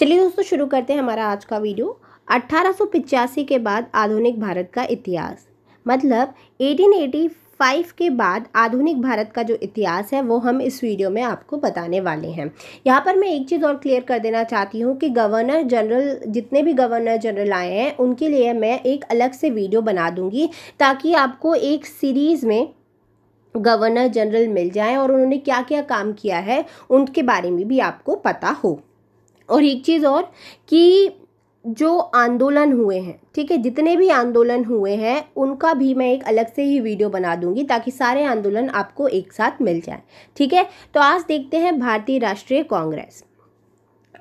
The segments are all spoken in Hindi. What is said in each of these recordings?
चलिए दोस्तों शुरू करते हैं हमारा आज का वीडियो अट्ठारह के बाद आधुनिक भारत का इतिहास मतलब 1885 के बाद आधुनिक भारत का जो इतिहास है वो हम इस वीडियो में आपको बताने वाले हैं यहाँ पर मैं एक चीज़ और क्लियर कर देना चाहती हूँ कि गवर्नर जनरल जितने भी गवर्नर जनरल आए हैं उनके लिए मैं एक अलग से वीडियो बना दूँगी ताकि आपको एक सीरीज़ में गवर्नर जनरल मिल जाए और उन्होंने क्या क्या काम किया है उनके बारे में भी आपको पता हो और एक चीज़ और कि जो आंदोलन हुए हैं ठीक है जितने भी आंदोलन हुए हैं उनका भी मैं एक अलग से ही वीडियो बना दूंगी ताकि सारे आंदोलन आपको एक साथ मिल जाए ठीक है तो आज देखते हैं भारतीय राष्ट्रीय कांग्रेस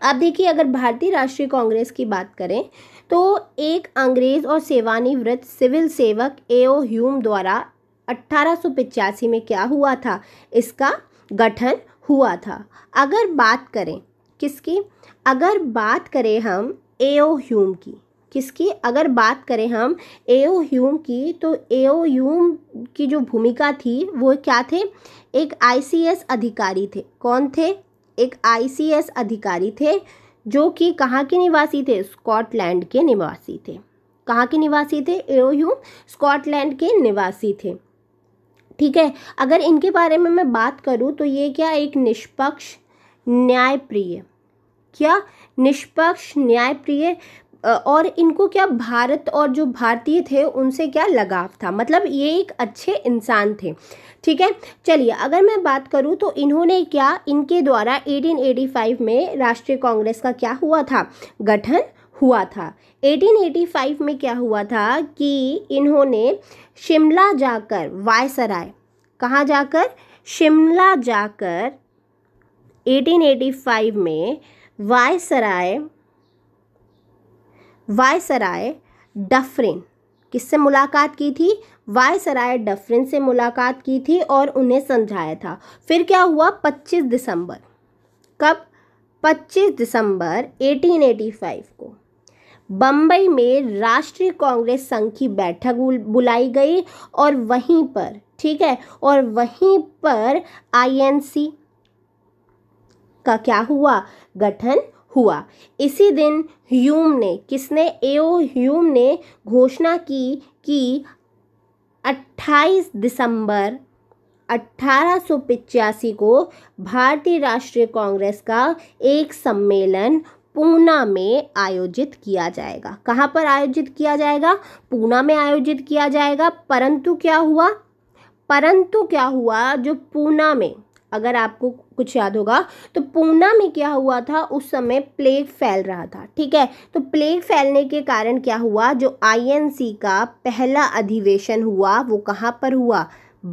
अब देखिए अगर भारतीय राष्ट्रीय कांग्रेस की बात करें तो एक अंग्रेज़ और सेवानिवृत्त सिविल सेवक एओ ह्यूम द्वारा अट्ठारह में क्या हुआ था इसका गठन हुआ था अगर बात करें किसकी अगर बात करें हम एओ ह्यूम की किसकी अगर बात करें हम एओ ह्यूम की तो एओ ह्यूम की जो भूमिका थी वो क्या थे एक आईसीएस अधिकारी थे कौन थे एक आईसीएस अधिकारी थे जो कि कहाँ के निवासी थे स्कॉटलैंड के निवासी थे कहाँ के निवासी थे एओ ह्यूम स्कॉटलैंड के निवासी थे ठीक है अगर इनके बारे में मैं बात करूँ तो ये क्या एक निष्पक्ष न्यायप्रिय क्या निष्पक्ष न्यायप्रिय और इनको क्या भारत और जो भारतीय थे उनसे क्या लगाव था मतलब ये एक अच्छे इंसान थे ठीक है चलिए अगर मैं बात करूँ तो इन्होंने क्या इनके द्वारा 1885 में राष्ट्रीय कांग्रेस का क्या हुआ था गठन हुआ था 1885 में क्या हुआ था कि इन्होंने शिमला जाकर वायसराय कहाँ जाकर शिमला जाकर 1885 में वायसराय वायसराय डफरिन किससे मुलाकात की थी वायसराय डफरिन से मुलाकात की थी और उन्हें समझाया था फिर क्या हुआ 25 दिसंबर कब 25 दिसंबर 1885 को बम्बई में राष्ट्रीय कांग्रेस संघ की बैठक बुलाई गई और वहीं पर ठीक है और वहीं पर आईएनसी का क्या हुआ गठन हुआ इसी दिन ह्यूम ने किसने एओ ह्यूम ने घोषणा की कि 28 दिसंबर अट्ठारह को भारतीय राष्ट्रीय कांग्रेस का एक सम्मेलन पूना में आयोजित किया जाएगा कहाँ पर आयोजित किया जाएगा पूना में आयोजित किया जाएगा परंतु क्या हुआ परंतु क्या हुआ जो पूना में अगर आपको कुछ याद होगा तो पूना में क्या हुआ था उस समय प्लेग फैल रहा था ठीक है तो प्लेग फैलने के कारण क्या हुआ जो आईएनसी का पहला अधिवेशन हुआ वो कहाँ पर हुआ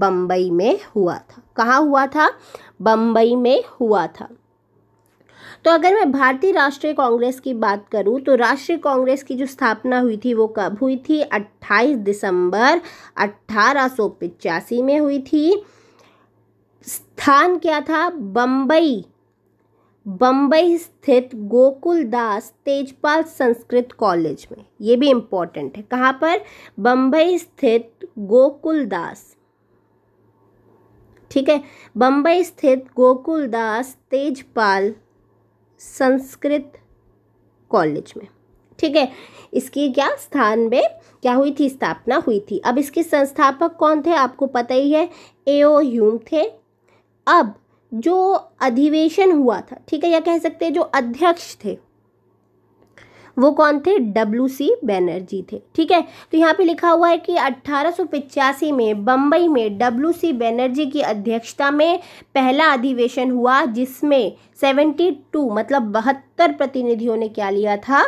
बम्बई में हुआ था कहाँ हुआ था बम्बई में हुआ था तो अगर मैं भारतीय राष्ट्रीय कांग्रेस की बात करूं तो राष्ट्रीय कांग्रेस की जो स्थापना हुई थी वो कब हुई थी 28 दिसंबर अट्ठारह में हुई थी स्थान क्या था बम्बई बम्बई स्थित गोकुल दास तेजपाल संस्कृत कॉलेज में ये भी इम्पोर्टेंट है कहाँ पर बम्बई स्थित गोकुल दास ठीक है बम्बई स्थित गोकुल दास तेजपाल संस्कृत कॉलेज में ठीक है इसकी क्या स्थान में क्या हुई थी स्थापना हुई थी अब इसके संस्थापक कौन थे आपको पता ही है एओ ह्यूम थे अब जो अधिवेशन हुआ था ठीक है या कह सकते हैं जो अध्यक्ष थे वो कौन थे डब्ल्यू सी बैनर्जी थे ठीक है तो यहाँ पे लिखा हुआ है कि अट्ठारह में बम्बई में डब्ल्यू सी बैनर्जी की अध्यक्षता में पहला अधिवेशन हुआ जिसमें 72 मतलब बहत्तर प्रतिनिधियों ने क्या लिया था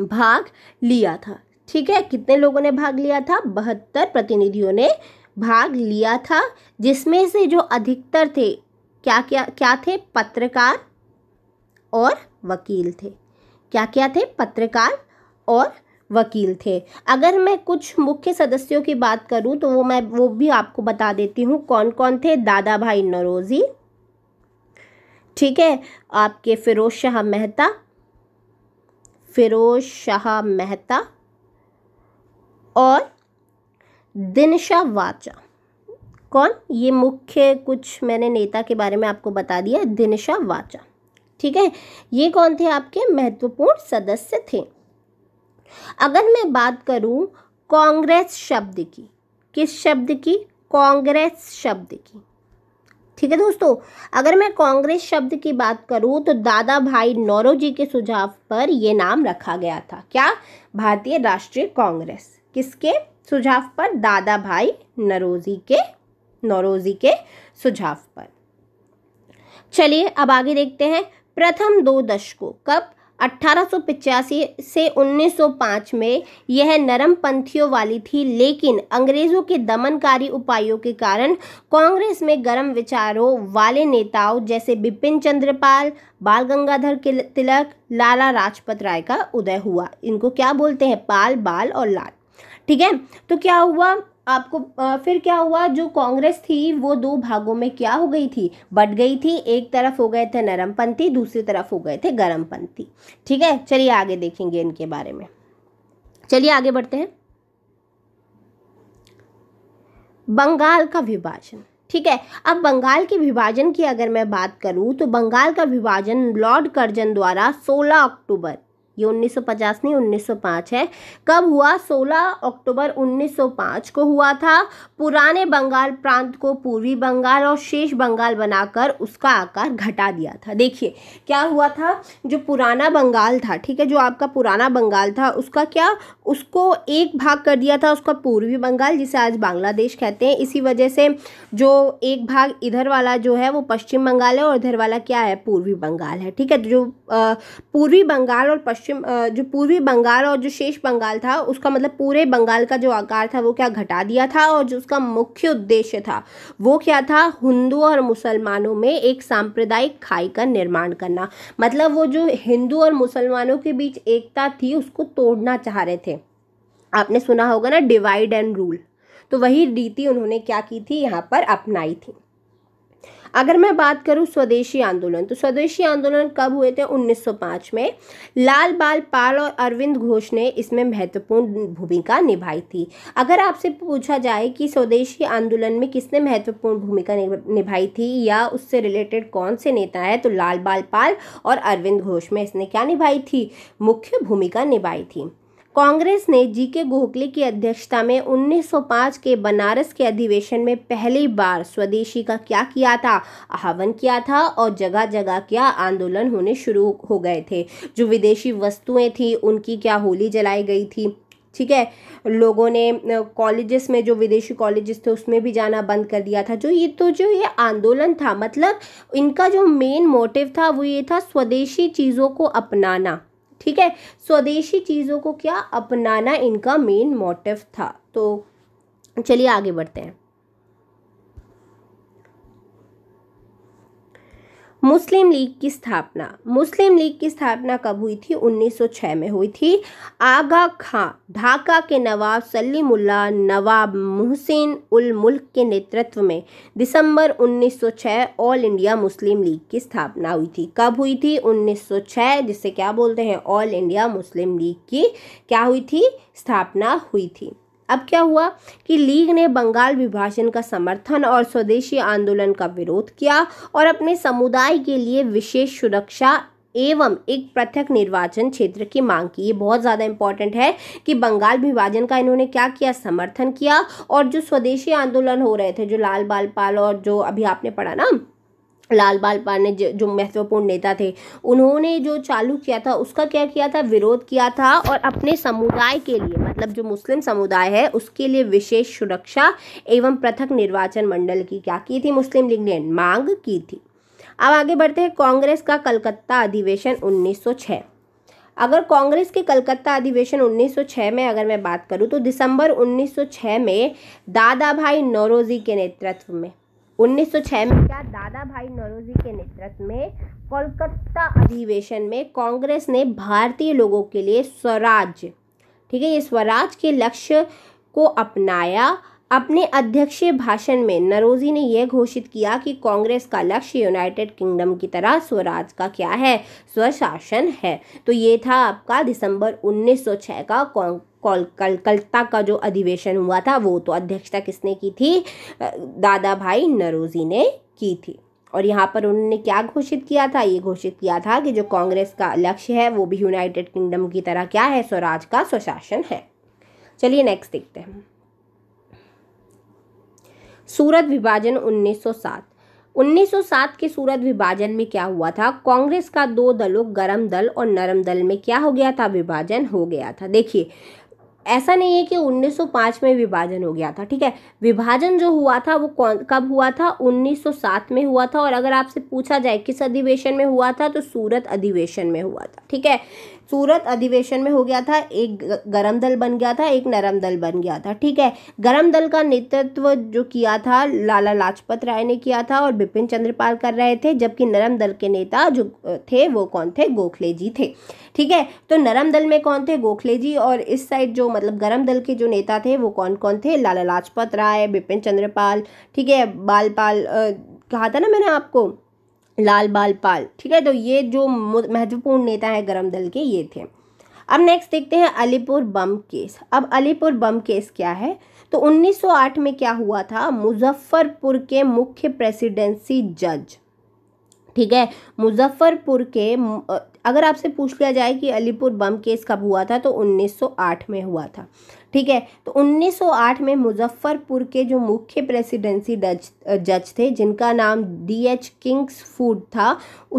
भाग लिया था ठीक है कितने लोगों ने भाग लिया था बहत्तर प्रतिनिधियों ने भाग लिया था जिसमें से जो अधिकतर थे क्या क्या क्या थे पत्रकार और वकील थे क्या क्या थे पत्रकार और वकील थे अगर मैं कुछ मुख्य सदस्यों की बात करूं तो वो मैं वो भी आपको बता देती हूँ कौन कौन थे दादा भाई नरोजी ठीक है आपके फिरोज शाह मेहता फिरोज शाह मेहता और दिनशा वाचा कौन ये मुख्य कुछ मैंने नेता के बारे में आपको बता दिया दिनशा वाचा ठीक है ये कौन थे आपके महत्वपूर्ण सदस्य थे अगर मैं बात करूं कांग्रेस शब्द की किस शब्द की कांग्रेस शब्द की ठीक है दोस्तों अगर मैं कांग्रेस शब्द की बात करूं तो दादा भाई नौरो जी के सुझाव पर यह नाम रखा गया था क्या भारतीय राष्ट्रीय कांग्रेस किसके सुझाव पर दादा भाई नरोजी के नरोजी के सुझाव पर चलिए अब आगे देखते हैं प्रथम दो दशकों कब अट्ठारह से 1905 में यह नरम पंथियों वाली थी लेकिन अंग्रेज़ों के दमनकारी उपायों के कारण कांग्रेस में गर्म विचारों वाले नेताओं जैसे बिपिन चंद्रपाल बाल गंगाधर तिलक लाला राजपत राय का उदय हुआ इनको क्या बोलते हैं पाल बाल और लाल ठीक है तो क्या हुआ आपको आ, फिर क्या हुआ जो कांग्रेस थी वो दो भागों में क्या हो गई थी बट गई थी एक तरफ हो गए थे नरमपंथी दूसरी तरफ हो गए थे गर्मपंथी ठीक है चलिए आगे देखेंगे इनके बारे में चलिए आगे बढ़ते हैं बंगाल का विभाजन ठीक है अब बंगाल के विभाजन की अगर मैं बात करूं तो बंगाल का विभाजन लॉर्ड कर्जन द्वारा 16 अक्टूबर ये 1950 नहीं 1905 है कब हुआ 16 अक्टूबर 1905 को हुआ था पुराने बंगाल प्रांत को पूर्वी बंगाल और शेष बंगाल बनाकर उसका आकार घटा दिया था देखिए क्या हुआ था जो पुराना बंगाल था ठीक है जो आपका पुराना बंगाल था उसका क्या उसको एक भाग कर दिया था उसका पूर्वी बंगाल जिसे आज बांग्लादेश कहते हैं इसी वजह से जो एक भाग इधर वाला जो है वो पश्चिम बंगाल है और इधर वाला क्या है पूर्वी बंगाल है ठीक है जो पूर्वी बंगाल और पश्चिम पश्चिम जो पूर्वी बंगाल और जो शेष बंगाल था उसका मतलब पूरे बंगाल का जो आकार था वो क्या घटा दिया था और जो उसका मुख्य उद्देश्य था वो क्या था हिंदू और मुसलमानों में एक सांप्रदायिक खाई का निर्माण करना मतलब वो जो हिंदू और मुसलमानों के बीच एकता थी उसको तोड़ना चाह रहे थे आपने सुना होगा ना डिवाइड एंड रूल तो वही रीति उन्होंने क्या की थी यहाँ पर अपनाई थी अगर मैं बात करूँ स्वदेशी आंदोलन तो स्वदेशी आंदोलन कब हुए थे 1905 में लाल बाल पाल और अरविंद घोष ने इसमें महत्वपूर्ण भूमिका निभाई थी अगर आपसे पूछा जाए कि स्वदेशी आंदोलन में किसने महत्वपूर्ण भूमिका निभाई थी या उससे रिलेटेड कौन से नेता है तो लाल बाल पाल और अरविंद घोष में इसने क्या निभाई थी मुख्य भूमिका निभाई थी कांग्रेस ने जी के गोखले की अध्यक्षता में 1905 के बनारस के अधिवेशन में पहली बार स्वदेशी का क्या किया था आह्वान किया था और जगह जगह क्या आंदोलन होने शुरू हो गए थे जो विदेशी वस्तुएं थी उनकी क्या होली जलाई गई थी ठीक है लोगों ने कॉलेजेस में जो विदेशी कॉलेजेस थे उसमें भी जाना बंद कर दिया था जो ये तो जो ये आंदोलन था मतलब इनका जो मेन मोटिव था वो ये था स्वदेशी चीज़ों को अपनाना ठीक है स्वदेशी चीज़ों को क्या अपनाना इनका मेन मोटिव था तो चलिए आगे बढ़ते हैं मुस्लिम लीग की स्थापना मुस्लिम लीग की स्थापना कब हुई थी 1906 में हुई थी आगा खां ढाका के नवाब सलीमुल्ला नवाब मुहसिन उल मुल्क के नेतृत्व में दिसंबर 1906 ऑल इंडिया मुस्लिम लीग की स्थापना हुई थी कब हुई थी 1906 जिसे क्या बोलते हैं ऑल इंडिया मुस्लिम लीग की क्या हुई थी स्थापना हुई थी अब क्या हुआ कि लीग ने बंगाल विभाजन का समर्थन और स्वदेशी आंदोलन का विरोध किया और अपने समुदाय के लिए विशेष सुरक्षा एवं एक पृथक निर्वाचन क्षेत्र की मांग की ये बहुत ज़्यादा इंपॉर्टेंट है कि बंगाल विभाजन का इन्होंने क्या किया समर्थन किया और जो स्वदेशी आंदोलन हो रहे थे जो लाल बाल पाल और जो अभी आपने पढ़ा ना लाल बाल पाल ने जो महत्वपूर्ण नेता थे उन्होंने जो चालू किया था उसका क्या किया था विरोध किया था और अपने समुदाय के लिए मतलब जो मुस्लिम समुदाय है उसके लिए विशेष सुरक्षा एवं पृथक निर्वाचन मंडल की क्या की थी मुस्लिम लीग ने मांग की थी अब आगे बढ़ते हैं कांग्रेस का कलकत्ता अधिवेशन 1906 अगर कांग्रेस के कलकत्ता अधिवेशन 1906 में अगर मैं बात करूं तो दिसंबर 1906 में दादा भाई नौरोजी के नेतृत्व में 1906 में क्या दादा भाई नरोजी के नेतृत्व में कोलकाता अधिवेशन में कांग्रेस ने भारतीय लोगों के लिए स्वराज ठीक है ये स्वराज के लक्ष्य को अपनाया अपने अध्यक्षीय भाषण में नरोजी ने यह घोषित किया कि कांग्रेस का लक्ष्य यूनाइटेड किंगडम की तरह स्वराज का क्या है स्वशासन है तो ये था आपका दिसंबर 1906 का कलकत्ता का जो अधिवेशन हुआ था वो तो अध्यक्षता किसने की थी दादा भाई नरोजी ने की थी और यहाँ पर उन्होंने क्या घोषित किया था ये घोषित किया था कि जो कांग्रेस का लक्ष्य है वो भी यूनाइटेड किंगडम की तरह क्या है स्वराज का स्वशासन है चलिए नेक्स्ट देखते हैं सूरत विभाजन 1907 1907 के सूरत विभाजन में क्या हुआ था कांग्रेस का दो दलों गरम दल और नरम दल में क्या हो गया था विभाजन हो गया था देखिए ऐसा नहीं है कि 1905 में विभाजन हो गया था ठीक है विभाजन जो हुआ था वो कौन कब हुआ था 1907 में हुआ था और अगर आपसे पूछा जाए किस अधिवेशन में हुआ था तो सूरत अधिवेशन में हुआ था ठीक है सूरत अधिवेशन में हो गया था एक गरम दल बन गया था एक नरम दल बन गया था ठीक है गरम दल का नेतृत्व जो किया था लाला लाजपत राय ने किया था और बिपिन चंद्रपाल कर रहे थे जबकि नरम दल के नेता जो थे वो कौन थे गोखले जी थे ठीक है तो नरम दल में कौन थे गोखले जी और इस साइड जो मतलब गरम दल के जो नेता थे वो कौन कौन थे लाला लाजपत राय बिपिन चंद्रपाल ठीक है बालपाल कहा था ना मैंने आपको लाल बाल पाल ठीक है तो ये जो महत्वपूर्ण नेता है गर्म दल के ये थे अब नेक्स्ट देखते हैं अलीपुर बम केस अब अलीपुर बम केस क्या है तो 1908 में क्या हुआ था मुजफ्फरपुर के मुख्य प्रेसिडेंसी जज ठीक है मुजफ्फरपुर के अगर आपसे पूछ लिया जाए कि अलीपुर बम केस कब हुआ था तो 1908 में हुआ था ठीक है तो 1908 में मुजफ्फरपुर के जो मुख्य प्रेसिडेंसी डज जज थे जिनका नाम डी एच किंग्स फूड था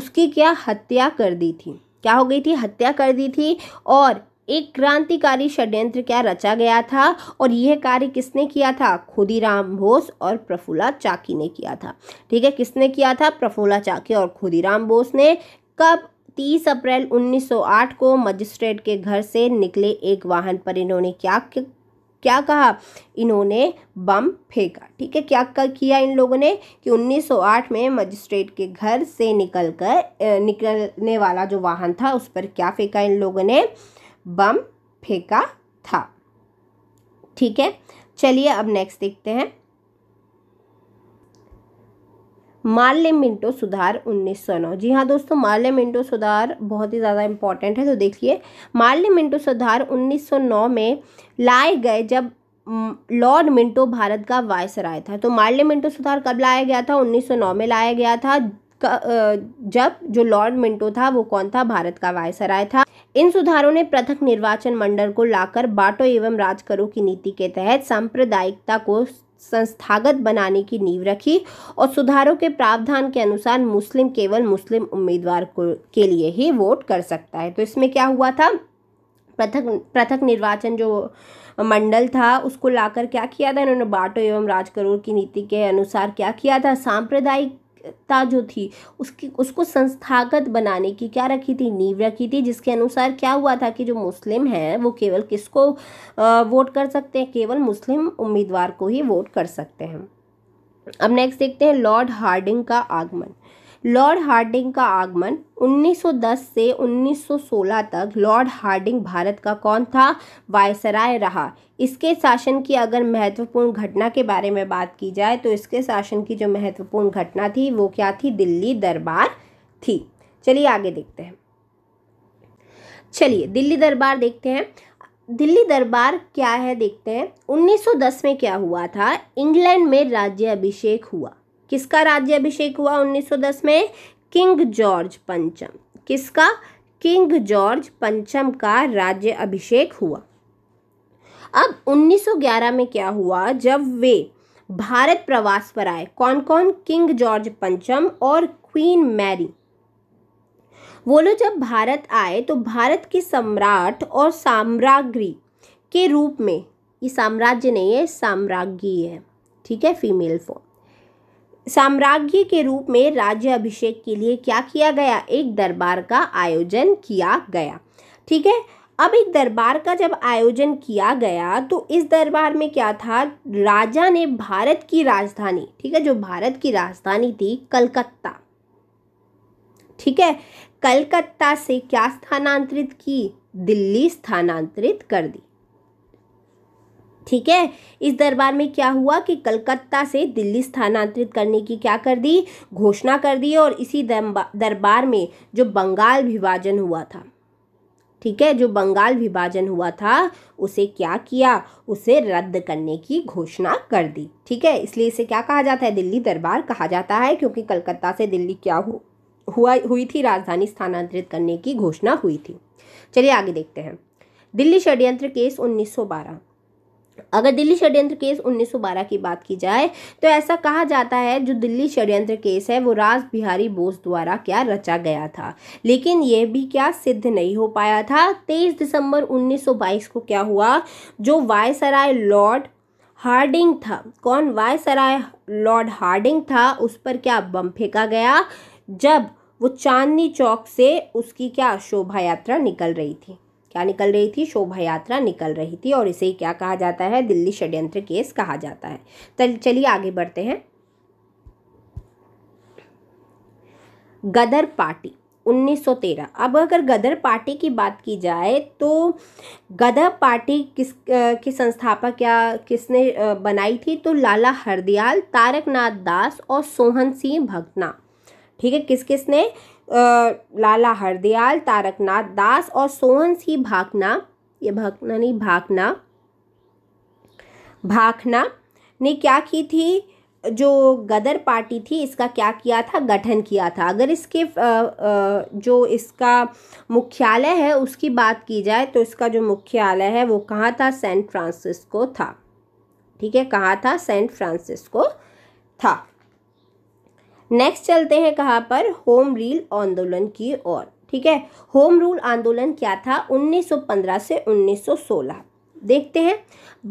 उसकी क्या हत्या कर दी थी क्या हो गई थी हत्या कर दी थी और एक क्रांतिकारी षड्यंत्र क्या रचा गया था और यह कार्य किसने किया था खुदीराम बोस और प्रफुल्ला चाकी ने किया था ठीक है किसने किया था प्रफुल्ला चाकी और खुदीराम बोस ने कब 30 अप्रैल 1908 को मजिस्ट्रेट के घर से निकले एक वाहन पर इन्होंने क्या क्या कहा इन्होंने बम फेंका ठीक है क्या किया इन लोगों ने कि 1908 में मजिस्ट्रेट के घर से निकल कर निकलने वाला जो वाहन था उस पर क्या फेंका इन लोगों ने बम फेंका था ठीक है चलिए अब नेक्स्ट देखते हैं माल्य मिंटो सुधार उन्नीस सौ नौ जी हाँ दोस्तों माल्य मिंटो सुधार बहुत ही ज़्यादा इम्पॉर्टेंट है तो देखिए माल्य मिंटो सुधार 1909 में लाए गए जब लॉर्ड मिंटो भारत का वायस राय था तो माल्य मिंटो सुधार कब लाया गया था 1909 में लाया गया था जब जो लॉर्ड मिंटो था वो कौन था भारत का वायस राय था इन सुधारों ने पृथक निर्वाचन मंडल को लाकर बाटो एवं राजकरों की नीति के तहत सांप्रदायिकता को संस्थागत बनाने की नींव रखी और सुधारों के प्रावधान के अनुसार मुस्लिम केवल मुस्लिम उम्मीदवार को के लिए ही वोट कर सकता है तो इसमें क्या हुआ था पृथक पृथक निर्वाचन जो मंडल था उसको लाकर क्या किया था इन्होंने बाटो एवं राजकरूर की नीति के अनुसार क्या किया था सांप्रदायिक ता जो थी उसकी उसको संस्थागत बनाने की क्या रखी थी नींव रखी थी जिसके अनुसार क्या हुआ था कि जो मुस्लिम हैं वो केवल किसको वोट कर सकते हैं केवल मुस्लिम उम्मीदवार को ही वोट कर सकते हैं अब नेक्स्ट देखते हैं लॉर्ड हार्डिंग का आगमन लॉर्ड हार्डिंग का आगमन 1910 से 1916 तक लॉर्ड हार्डिंग भारत का कौन था वायसराय रहा इसके शासन की अगर महत्वपूर्ण घटना के बारे में बात की जाए तो इसके शासन की जो महत्वपूर्ण घटना थी वो क्या थी दिल्ली दरबार थी चलिए आगे देखते हैं चलिए दिल्ली दरबार देखते हैं दिल्ली दरबार क्या है देखते हैं 1910 में क्या हुआ था इंग्लैंड में राज्य अभिषेक हुआ किसका राज्य अभिषेक हुआ 1910 में किंग जॉर्ज पंचम किसका किंग जॉर्ज पंचम का राज्य अभिषेक हुआ अब 1911 में क्या हुआ जब वे भारत प्रवास पर आए कौन कौन किंग जॉर्ज पंचम और क्वीन मैरी वो लोग जब भारत आए तो भारत के सम्राट और साम्राग्री के रूप में ये साम्राज्य नहीं है साम्राज्ञी है ठीक है फीमेल फॉर्म साम्राज्य के रूप में राज्य अभिषेक के लिए क्या किया गया एक दरबार का आयोजन किया गया ठीक है अब एक दरबार का जब आयोजन किया गया तो इस दरबार में क्या था राजा ने भारत की राजधानी ठीक है जो भारत की राजधानी थी कलकत्ता ठीक है कलकत्ता से क्या स्थानांतरित की दिल्ली स्थानांतरित कर दी ठीक है इस दरबार में क्या हुआ कि कलकत्ता से दिल्ली स्थानांतरित करने की क्या कर दी घोषणा कर दी और इसी दरबार में जो बंगाल विभाजन हुआ था ठीक है जो बंगाल विभाजन हुआ था उसे क्या किया उसे रद्द करने की घोषणा कर दी ठीक है इसलिए इसे क्या कहा जाता है दिल्ली दरबार कहा जाता है क्योंकि कलकत्ता से दिल्ली क्या हु, हुआ हुई थी राजधानी स्थानांतरित करने की घोषणा हुई थी चलिए आगे देखते हैं दिल्ली षड्यंत्र केस 1912 अगर दिल्ली षड्यंत्र केस 1912 की बात की जाए तो ऐसा कहा जाता है जो दिल्ली षड्यंत्र केस है वो राज बिहारी बोस द्वारा क्या रचा गया था लेकिन यह भी क्या सिद्ध नहीं हो पाया था 23 दिसंबर 1922 को क्या हुआ जो वायसराय लॉर्ड हार्डिंग था कौन वायसराय लॉर्ड हार्डिंग था उस पर क्या बम फेंका गया जब वो चांदनी चौक से उसकी क्या शोभा यात्रा निकल रही थी क्या निकल रही थी शोभा यात्रा निकल रही थी और इसे क्या कहा जाता है दिल्ली षड्यंत्र केस कहा जाता है चलिए आगे बढ़ते हैं गदर पार्टी 1913 अब अगर गदर पार्टी की बात की जाए तो गदर पार्टी किस की संस्थापक या किसने बनाई थी तो लाला हरदयाल तारकनाथ दास और सोहन सिंह भगना ठीक है किस किसने लाला हरदयाल तारकनाथ दास और सोहन सिंह भाकना ये भाकना नहीं भाकना भाखना ने क्या की थी जो गदर पार्टी थी इसका क्या किया था गठन किया था अगर इसके जो इसका मुख्यालय है उसकी बात की जाए तो इसका जो मुख्यालय है वो कहाँ था सेंट फ्रांसिस्को था ठीक है कहाँ था सेंट फ्रांसिस्को था नेक्स्ट चलते हैं कहाँ पर होम रील आंदोलन की ओर ठीक है होम रूल आंदोलन क्या था 1915 से 1916 देखते हैं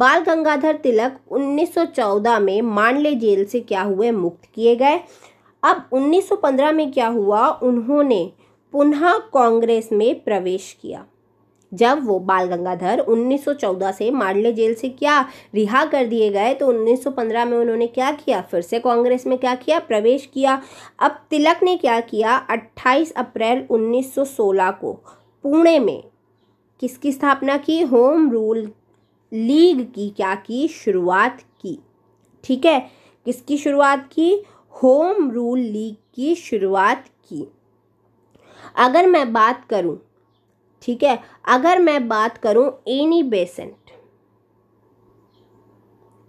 बाल गंगाधर तिलक 1914 में मांडले जेल से क्या हुए मुक्त किए गए अब 1915 में क्या हुआ उन्होंने पुनः कांग्रेस में प्रवेश किया जब वो बाल गंगाधर 1914 से माडले जेल से क्या रिहा कर दिए गए तो 1915 में उन्होंने क्या किया फिर से कांग्रेस में क्या किया प्रवेश किया अब तिलक ने क्या किया 28 अप्रैल 1916 को पुणे में किसकी स्थापना की होम रूल लीग की क्या की शुरुआत की ठीक है किसकी शुरुआत की होम रूल लीग की शुरुआत की अगर मैं बात करूं ठीक है अगर मैं बात करूं एनी बेसेंट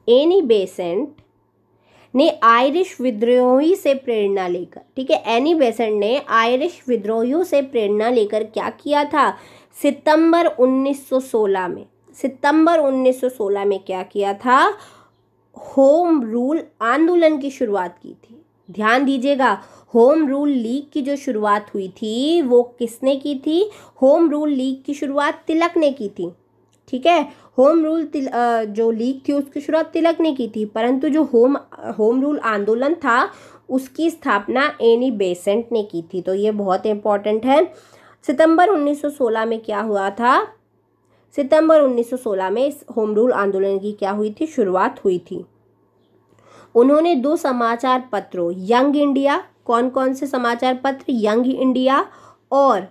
एनी बेसेंट ने आयरिश विद्रोही से प्रेरणा लेकर ठीक है एनी बेसेंट ने आयरिश विद्रोहियों से प्रेरणा लेकर क्या किया था सितंबर 1916 में सितंबर 1916 में क्या किया था होम रूल आंदोलन की शुरुआत की थी ध्यान दीजिएगा होम रूल लीग की जो शुरुआत हुई थी वो किसने की थी होम रूल लीग की शुरुआत तिलक ने की थी ठीक है होम रूल तिल, जो लीग थी उसकी शुरुआत तिलक ने की थी परंतु जो होम होम रूल आंदोलन था उसकी स्थापना एनी बेसेंट ने की थी तो ये बहुत इंपॉर्टेंट है सितंबर 1916 में क्या हुआ था सितंबर 1916 में इस होम रूल आंदोलन की क्या हुई थी शुरुआत हुई थी उन्होंने दो समाचार पत्रों यंग इंडिया कौन कौन से समाचार पत्र यंग इंडिया और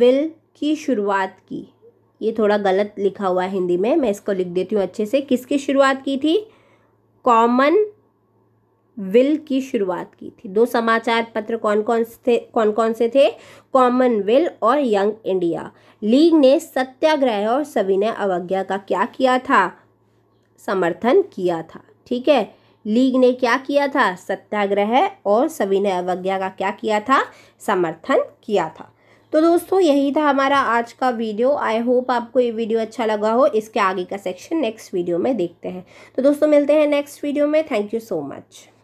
विल की शुरुआत की ये थोड़ा गलत लिखा हुआ है हिंदी में मैं इसको लिख देती हूँ अच्छे से किसकी शुरुआत की थी कॉमन विल की शुरुआत की थी दो समाचार पत्र कौन कौन से कौन कौन से थे कॉमन विल और यंग इंडिया लीग ने सत्याग्रह और सविनय अवज्ञा का क्या किया था समर्थन किया था ठीक है लीग ने क्या किया था सत्याग्रह और सविनय अवज्ञा का क्या किया था समर्थन किया था तो दोस्तों यही था हमारा आज का वीडियो आई होप आपको ये वीडियो अच्छा लगा हो इसके आगे का सेक्शन नेक्स्ट वीडियो में देखते हैं तो दोस्तों मिलते हैं नेक्स्ट वीडियो में थैंक यू सो मच